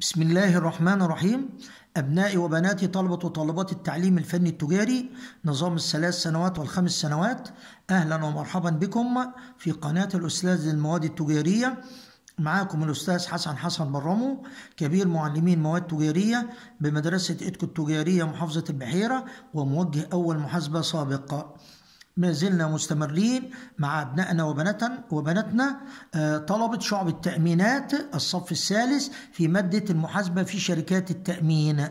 بسم الله الرحمن الرحيم أبنائي وبناتي طلبة وطالبات التعليم الفني التجاري نظام الثلاث سنوات والخمس سنوات أهلا ومرحبا بكم في قناة الأستاذ للمواد التجارية معاكم الأستاذ حسن حسن برمو كبير معلمين مواد تجارية بمدرسة إدكو التجارية محافظة البحيرة وموجه أول محاسبة سابقة ما زلنا مستمرين مع أبنائنا وبناتنا وبناتنا آه، طلبة شعب التأمينات الصف الثالث في مادة المحاسبة في شركات التأمين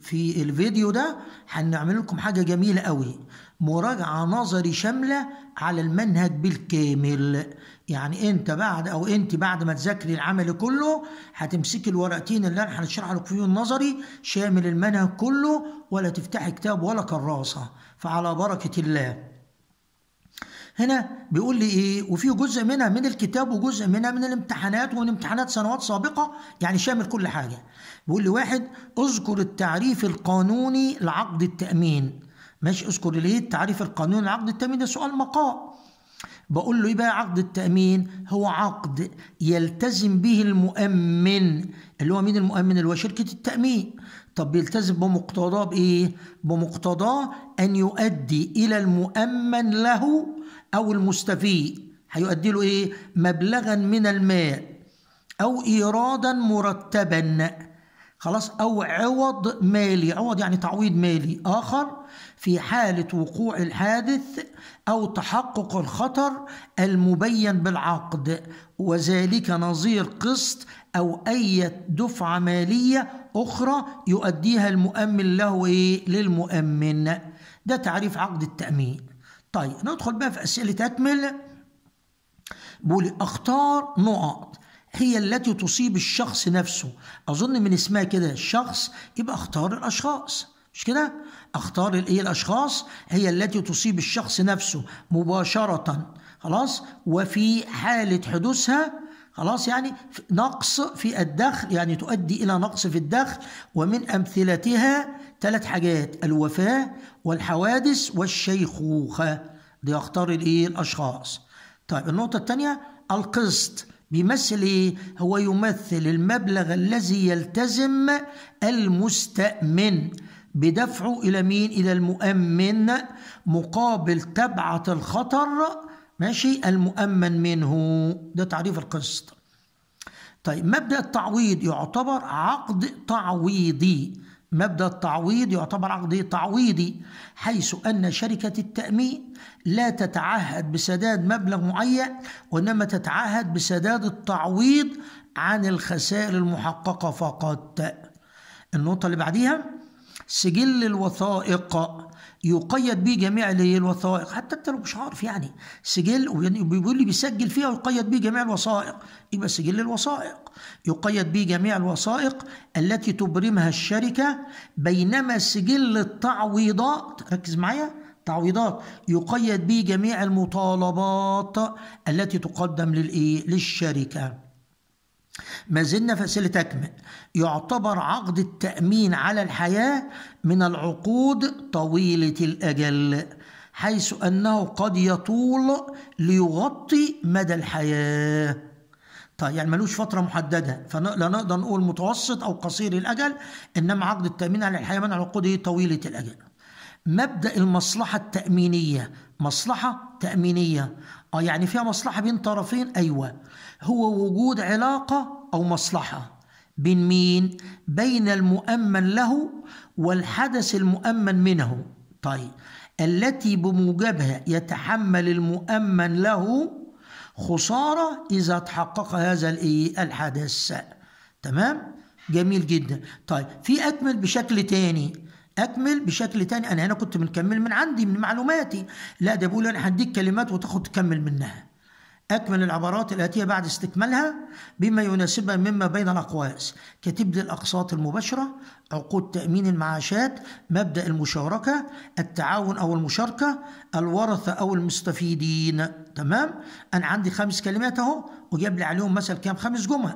في الفيديو ده هنعمل لكم حاجة جميلة قوي مراجعة نظري شاملة على المنهج بالكامل يعني انت بعد او انت بعد ما تذاكري العمل كله هتمسكي الورقتين اللي انا هنشرح لكم فيهم النظري شامل المنهج كله ولا تفتحي كتاب ولا كراسة فعلى بركة الله هنا بيقول لي ايه وفي جزء منها من الكتاب وجزء منها من الامتحانات ومن امتحانات سنوات سابقه يعني شامل كل حاجه بيقول لي واحد اذكر التعريف القانوني لعقد التامين ماشي اذكر ليه التعريف القانوني لعقد التامين ده سؤال مقاء بقول له ايه بقى عقد التامين هو عقد يلتزم به المؤمن اللي هو مين المؤمن اللي هو شركه التامين طب بيلتزم بمقتضاه بايه؟ بمقتضاه ان يؤدي الى المؤمن له او المستفيد هيؤدي له ايه؟ مبلغا من المال او ايرادا مرتبا خلاص او عوض مالي عوض يعني تعويض مالي اخر في حاله وقوع الحادث او تحقق الخطر المبين بالعقد وذلك نظير قسط او اي دفعه ماليه أخرى يؤديها المؤمن له إيه؟ للمؤمن ده تعريف عقد التأمين طيب ندخل بقى في أسئلة تكمل بقول أختار نقط هي التي تصيب الشخص نفسه أظن من اسمها كده الشخص يبقى أختار الأشخاص مش كده أختار الإيه الأشخاص هي التي تصيب الشخص نفسه مباشرة خلاص وفي حالة حدوثها خلاص يعني نقص في الدخل يعني تؤدي إلى نقص في الدخل ومن أمثلتها ثلاث حاجات الوفاة والحوادث والشيخوخة دي أختار الإيه الأشخاص طيب النقطة الثانية القسط بيمثل ايه؟ هو يمثل المبلغ الذي يلتزم المستأمن بدفعه إلى مين؟ إلى المؤمن مقابل تبعة الخطر ماشي المؤمن منه ده تعريف القسط طيب مبدا التعويض يعتبر عقد تعويضي مبدا التعويض يعتبر عقد تعويضي حيث ان شركه التامين لا تتعهد بسداد مبلغ معين وانما تتعهد بسداد التعويض عن الخسائر المحققه فقط النقطه اللي بعديها سجل الوثائق يقيد به جميع الوثائق حتى انت لو مش عارف يعني سجل بيقول لي بيسجل فيها ويقيد به جميع الوثائق يبقى سجل الوثائق يقيد به جميع الوثائق التي تبرمها الشركه بينما سجل التعويضات ركز معايا تعويضات يقيد به جميع المطالبات التي تقدم للايه للشركه ما زلنا في أسئلة تكمل يعتبر عقد التأمين على الحياة من العقود طويلة الأجل حيث أنه قد يطول ليغطي مدى الحياة طيب يعني ملوش فترة محددة فلا نقدر نقول متوسط أو قصير الأجل إنما عقد التأمين على الحياة من العقود إيه؟ طويلة الأجل مبدأ المصلحة التأمينية مصلحة تأمينية اه يعني فيها مصلحه بين طرفين ايوه هو وجود علاقه او مصلحه بين مين بين المؤمن له والحدث المؤمن منه طيب التي بموجبها يتحمل المؤمن له خسارة إذا تحقق هذا الحدث تمام؟ جميل جدا طيب في أكمل بشكل تاني اكمل بشكل تاني انا هنا كنت بنكمل من عندي من معلوماتي لا ده بيقول انا هديك كلمات وتاخد تكمل منها أكمل العبارات الآتية بعد استكمالها بما يناسبها مما بين الأقواس كتبدي الأقساط المباشرة عقود تأمين المعاشات مبدأ المشاركة التعاون أو المشاركة الورثة أو المستفيدين تمام أنا عندي خمس كلمات أهو وجاب لي عليهم مثل كام خمس جمل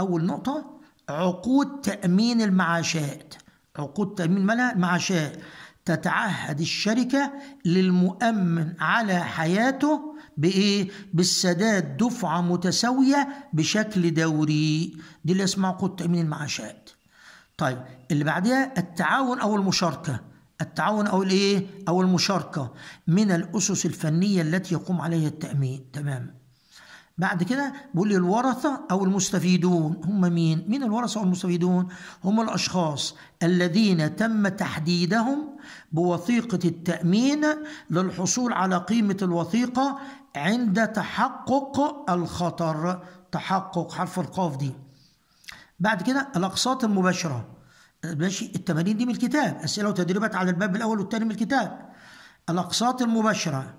أول نقطة عقود تأمين المعاشات عقود تأمين ملا شاء تتعهد الشركة للمؤمن على حياته بإيه؟ بالسداد دفعة متساوية بشكل دوري دي اللي اسمها عقود تأمين المعاشات طيب اللي بعدها التعاون أو المشاركة التعاون او الايه او المشاركه من الاسس الفنيه التي يقوم عليها التامين تمام بعد كده بيقول لي الورثة أو المستفيدون هم مين؟ مين الورثة أو المستفيدون؟ هم الأشخاص الذين تم تحديدهم بوثيقة التأمين للحصول على قيمة الوثيقة عند تحقق الخطر تحقق حرف القاف دي بعد كده الأقساط المباشرة ماشي التمارين دي من الكتاب أسئلة وتدريبات على الباب الأول والثاني من الكتاب الأقساط المباشرة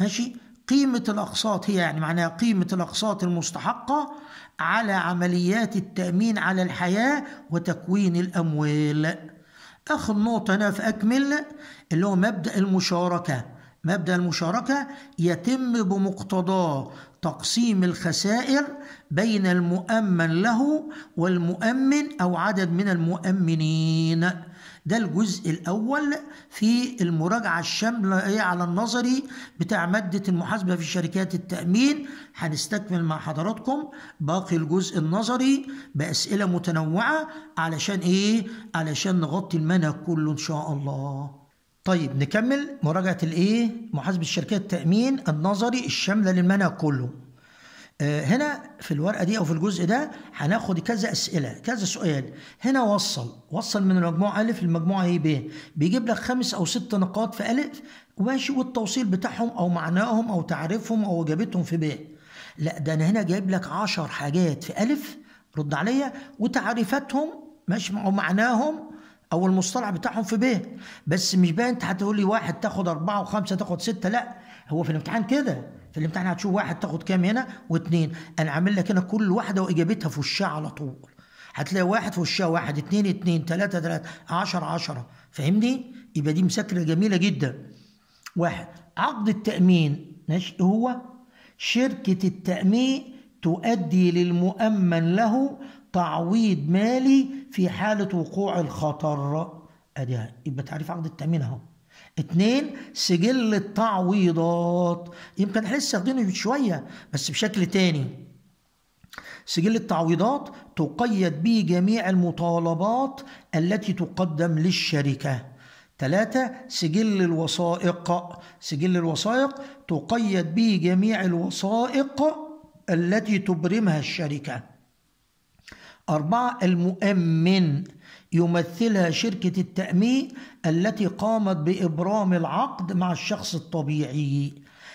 ماشي قيمة الأقساط هي يعني معناها قيمة الأقساط المستحقة على عمليات التأمين على الحياة وتكوين الأموال آخر نقطة هنا في أكمل اللي هو مبدأ المشاركة مبدأ المشاركة يتم بمقتضاه تقسيم الخسائر بين المؤمن له والمؤمن أو عدد من المؤمنين ده الجزء الأول في المراجعة الشاملة على النظري بتاع مادة المحاسبة في شركات التأمين هنستكمل مع حضراتكم باقي الجزء النظري بأسئلة متنوعة علشان إيه؟ علشان نغطي المنهج كله إن شاء الله طيب نكمل مراجعة الايه محاسبة شركات التأمين النظري الشاملة للمنع كله آه، هنا في الورقة دي أو في الجزء ده هناخد كذا أسئلة كذا سؤال هنا وصل وصل من المجموعة ألف للمجموعة إيه؟ ب بيجيب لك خمس أو ست نقاط في ألف وماشي والتوصيل بتاعهم أو معناهم أو تعريفهم أو إجابتهم في ب لا ده أنا هنا جايب لك عشر حاجات في ألف رد عليا وتعريفاتهم ماشي ومعناهم معناهم او المصطلح بتاعهم في ب بس مش بقى انت هتقول لي واحد تاخد اربعه وخمسه تاخد سته لا هو في الامتحان كده في الامتحان هتشوف واحد تاخد كام هنا واثنين انا عامل لك هنا كل واحده واجابتها في وشها على طول هتلاقي واحد في وشها واحد اثنين اثنين ثلاثه ثلاثه 10 10 فاهمني؟ يبقى دي مسكرة جميله جدا. واحد عقد التامين ماشي هو شركه التامين تؤدي للمؤمن له تعويض مالي في حالة وقوع الخطر ادي يبقى تعريف عقد التأمين اهو اتنين سجل التعويضات يمكن احنا واخدينه شوية بس بشكل تاني سجل التعويضات تقيد به جميع المطالبات التي تقدم للشركة تلاتة سجل الوثائق سجل الوثائق تقيد به جميع الوثائق التي تبرمها الشركة أربعة المؤمن يمثلها شركة التأمين التي قامت بإبرام العقد مع الشخص الطبيعي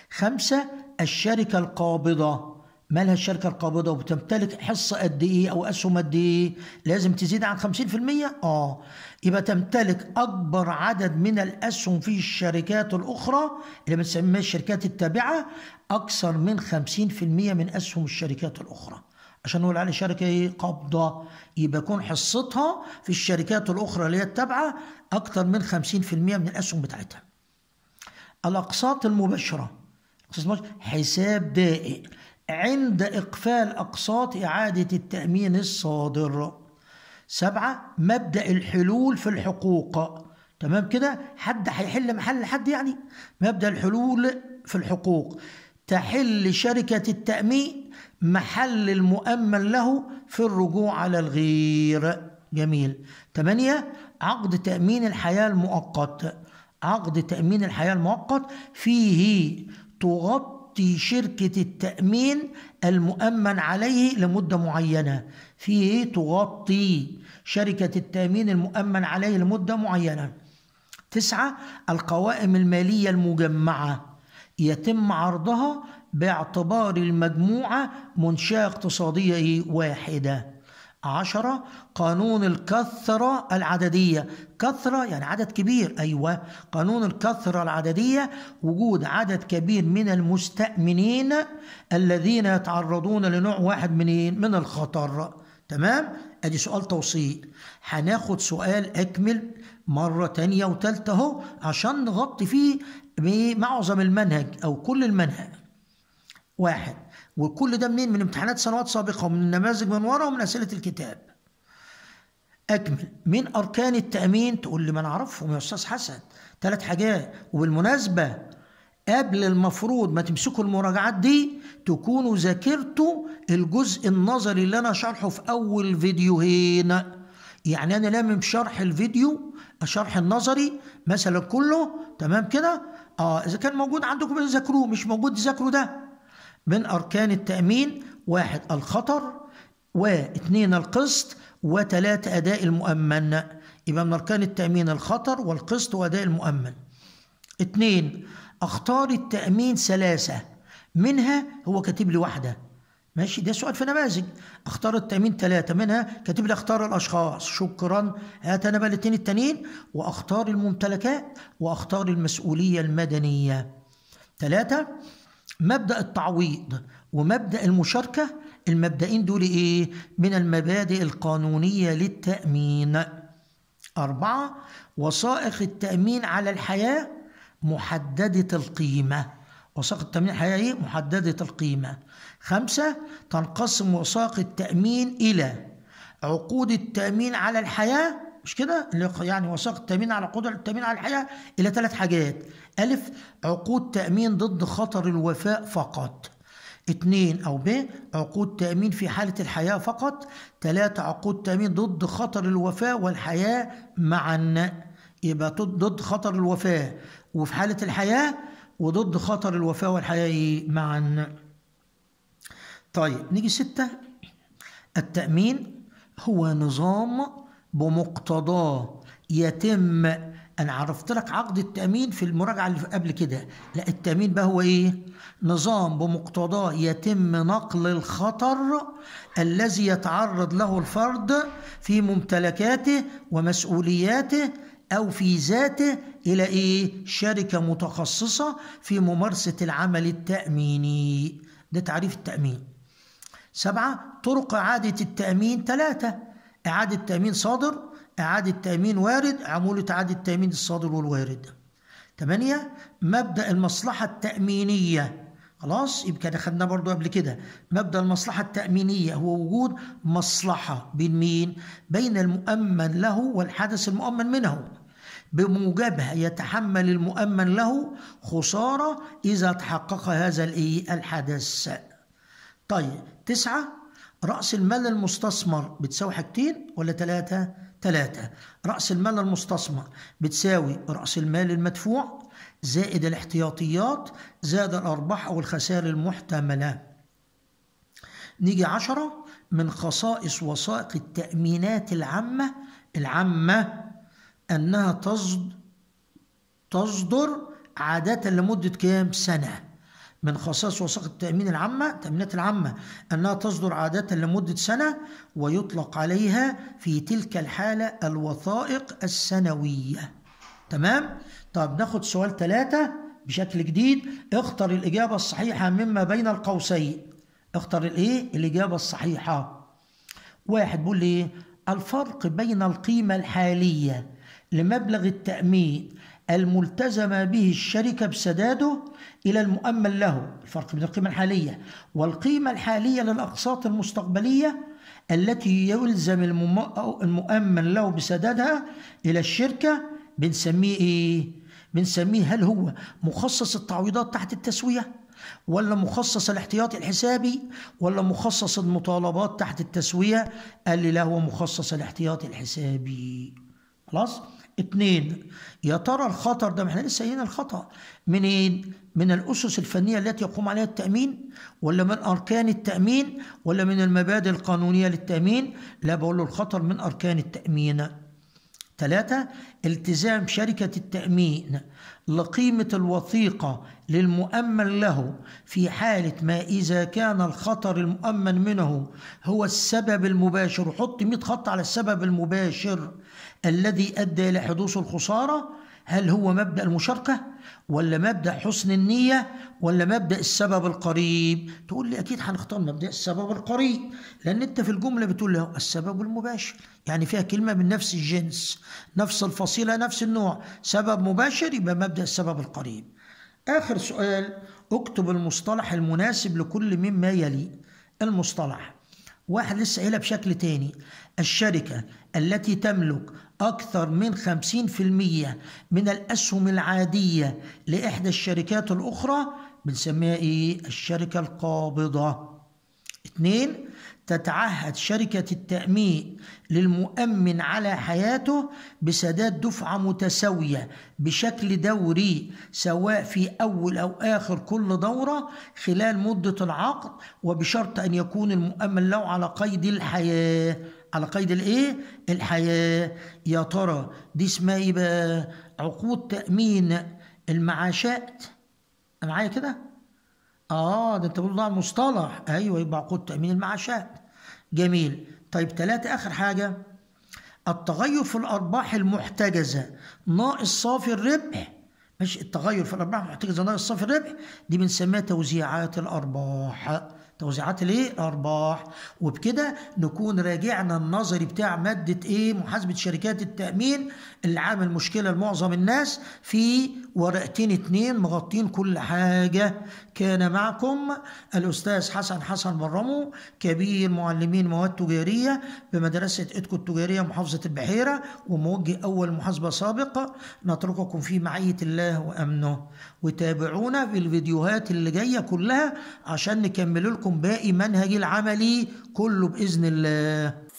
خمسة الشركة القابضة مالها الشركة القابضة وبتمتلك حصة قد إيه أو أسهم قد إيه لازم تزيد عن 50% آه يبقى تمتلك أكبر عدد من الأسهم في الشركات الأخرى اللي بنسميها الشركات التابعة أكثر من 50% من أسهم الشركات الأخرى عشان نقول عليه شركة إيه قابضة يبقى يكون حصتها في الشركات الأخرى اللي هي التابعة أكثر من 50% من الأسهم بتاعتها الأقساط المباشرة حساب دائئ عند إقفال أقساط إعادة التأمين الصادر سبعة مبدأ الحلول في الحقوق تمام كده حد هيحل محل حد يعني مبدأ الحلول في الحقوق تحل شركة التأمين محل المؤمن له في الرجوع على الغير جميل ثمانية عقد تأمين الحياة المؤقت عقد تأمين الحياة المؤقت فيه تغطي شركة التأمين المؤمن عليه لمدة معينة فيه تغطي شركة التأمين المؤمن عليه لمدة معينة تسعة القوائم المالية المجمعة يتم عرضها باعتبار المجموعة منشأة اقتصادية واحدة عشرة قانون الكثرة العددية كثرة يعني عدد كبير أيوة قانون الكثرة العددية وجود عدد كبير من المستأمنين الذين يتعرضون لنوع واحد منين إيه؟ من الخطر تمام ادي سؤال توصيل هناخد سؤال اكمل مرة تانية وتالتة اهو عشان نغطي فيه بمعظم المنهج أو كل المنهج واحد وكل ده منين من امتحانات سنوات سابقة ومن النماذج من ورا ومن أسئلة الكتاب أكمل من أركان التأمين تقول لي ما نعرفهم يا أستاذ حسن ثلاث حاجات وبالمناسبة قبل المفروض ما تمسكوا المراجعات دي تكونوا ذاكرتوا الجزء النظري اللي انا شرحه في اول فيديوهين يعني انا لامم شرح الفيديو الشرح النظري مثلا كله تمام كده اه اذا كان موجود عندكم ذاكروه مش موجود ذاكروا ده من اركان التامين واحد الخطر واثنين القسط وثلاثة أداء المؤمن يبقى من أركان التأمين الخطر والقسط وأداء المؤمن اثنين أخطار التأمين ثلاثة منها هو كاتب لي واحدة ماشي ده سؤال في نماذج اختار التأمين ثلاثة منها كاتب لي اختار الأشخاص شكرا هات أنا بقى الاثنين التانيين واختار الممتلكات واختار المسؤولية المدنية ثلاثة مبدأ التعويض ومبدأ المشاركة المبدئين دول إيه؟ من المبادئ القانونية للتأمين أربعة وثائق التأمين على الحياة محددة القيمة وثائق التأمين إيه؟ محددة القيمة خمسة تنقسم وثائق التأمين إلى عقود التأمين على الحياة مش كده يعني وثائق التأمين على عقود التأمين على الحياة إلى ثلاث حاجات ألف عقود تأمين ضد خطر الوفاء فقط اثنين أو ب عقود تأمين في حالة الحياة فقط ثلاثة عقود تأمين ضد خطر الوفاة والحياة معا يبقى ضد خطر الوفاة وفي حالة الحياة وضد خطر الوفاة والحياة معا طيب نيجي ستة التأمين هو نظام بمقتضاه يتم أنا عرفت لك عقد التأمين في المراجعة اللي قبل كده لا التأمين بقى هو إيه نظام بمقتضاه يتم نقل الخطر الذي يتعرض له الفرد في ممتلكاته ومسؤولياته أو في ذاته إلى إيه؟ شركة متخصصة في ممارسة العمل التأميني ده تعريف التأمين سبعة طرق إعادة التأمين ثلاثة إعادة تأمين صادر إعادة تأمين وارد عمولة إعادة تأمين الصادر والوارد ثمانية مبدأ المصلحة التأمينية خلاص يبقى ده خدناه برضو قبل كده مبدا المصلحه التامينيه هو وجود مصلحه بين مين بين المؤمن له والحدث المؤمن منه بموجبها يتحمل المؤمن له خسارة إذا تحقق هذا الإيه الحدث طيب تسعة رأس المال المستثمر بتساوي حاجتين ولا ثلاثة؟ ثلاثة رأس المال المستثمر بتساوي رأس المال المدفوع زائد الاحتياطيات زائد الأرباح أو الخسائر المحتملة نيجي عشرة من خصائص وثائق التأمينات العامة العامة أنها تصدر عادة لمدة كام سنة من خصائص وثائق التأمين العامة التأمينات العامة أنها تصدر عادة لمدة سنة ويطلق عليها في تلك الحالة الوثائق السنوية تمام؟ طب ناخد سؤال ثلاثة بشكل جديد اختر الإجابة الصحيحة مما بين القوسين اختر الايه؟ الإجابة الصحيحة واحد بيقول لي الفرق بين القيمة الحالية لمبلغ التأمين الملتزمة به الشركة بسداده إلى المؤمن له الفرق بين القيمة الحالية والقيمة الحالية للأقساط المستقبلية التي يلزم المؤمن له بسدادها إلى الشركة بنسميه إيه؟ بنسميه هل هو مخصص التعويضات تحت التسوية ولا مخصص الاحتياطي الحسابي ولا مخصص المطالبات تحت التسوية قال لي لا هو مخصص الاحتياطي الحسابي خلاص اثنين يا ترى الخطر ده ما احنا لسه هنا الخطا منين؟ من الاسس الفنيه التي يقوم عليها التامين ولا من اركان التامين ولا من المبادئ القانونيه للتامين؟ لا بقول له الخطر من اركان التامين. ثلاثة التزام شركة التأمين لقيمة الوثيقة للمؤمن له في حالة ما إذا كان الخطر المؤمن منه هو السبب المباشر حط 100 خط على السبب المباشر الذي أدى إلى حدوث الخسارة هل هو مبدأ المشاركة ولا مبدأ حسن النية ولا مبدأ السبب القريب تقول لي أكيد هنختار مبدأ السبب القريب لأن أنت في الجملة بتقول له السبب المباشر يعني فيها كلمة من نفس الجنس نفس الفصيلة نفس النوع سبب مباشر يبقى مبدأ السبب القريب آخر سؤال اكتب المصطلح المناسب لكل مما يلي المصطلح واحد لسه قايلها بشكل تاني الشركة التي تملك أكثر من 50% من الأسهم العادية لإحدى الشركات الأخرى بنسميها إيه؟ الشركة القابضة اثنين تتعهد شركة التأمين للمؤمن على حياته بسداد دفعة متساوية بشكل دوري سواء في أول أو آخر كل دورة خلال مدة العقد وبشرط أن يكون المؤمن له على قيد الحياة على قيد الايه؟ الحياة يا ترى دي اسمها ايه بقى؟ عقود تأمين المعاشات معايا كده؟ اه ده انت برضه مصطلح ايوه يبقى عقود تامين المعاشات جميل طيب ثلاثه اخر حاجه التغير في الارباح المحتجزه ناقص صافي الربح ماشي التغير في الارباح المحتجزه ناقص صافي الربح دي بنسميها توزيعات الارباح توزيعات الايه ارباح وبكده نكون راجعنا النظري بتاع ماده ايه محاسبه شركات التامين اللي عامل مشكله لمعظم الناس في ورقتين اتنين مغطين كل حاجه كان معكم الاستاذ حسن حسن برمو كبير معلمين مواد تجاريه بمدرسه ادكو التجاريه محافظه البحيره وموجه اول محاسبه سابقه نترككم في معيه الله وامنه وتابعونا في الفيديوهات اللي جايه كلها عشان نكمل لكم لكم باقي منهجي العملي كله باذن الله